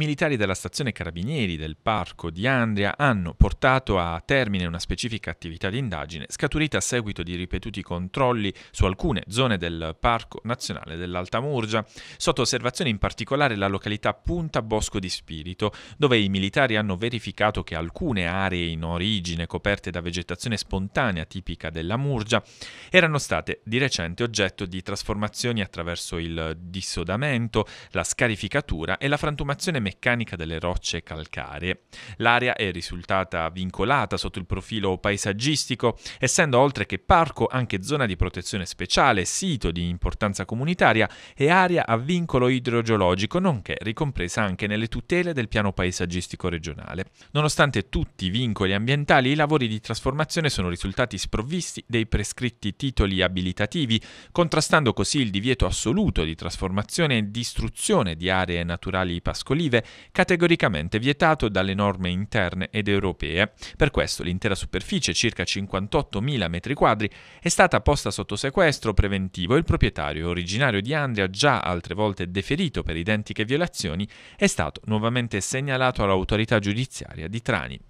militari della stazione Carabinieri del parco di Andria hanno portato a termine una specifica attività di indagine scaturita a seguito di ripetuti controlli su alcune zone del Parco Nazionale dell'Alta Murgia, sotto osservazione in particolare la località Punta Bosco di Spirito, dove i militari hanno verificato che alcune aree in origine coperte da vegetazione spontanea tipica della Murgia erano state di recente oggetto di trasformazioni attraverso il dissodamento, la scarificatura e la frantumazione meccanica meccanica delle rocce calcaree. L'area è risultata vincolata sotto il profilo paesaggistico, essendo oltre che parco anche zona di protezione speciale, sito di importanza comunitaria e area a vincolo idrogeologico, nonché ricompresa anche nelle tutele del piano paesaggistico regionale. Nonostante tutti i vincoli ambientali, i lavori di trasformazione sono risultati sprovvisti dei prescritti titoli abilitativi, contrastando così il divieto assoluto di trasformazione e distruzione di aree naturali pascolive categoricamente vietato dalle norme interne ed europee. Per questo l'intera superficie, circa 58.000 m2, è stata posta sotto sequestro preventivo e il proprietario originario di Andria, già altre volte deferito per identiche violazioni, è stato nuovamente segnalato all'autorità giudiziaria di Trani.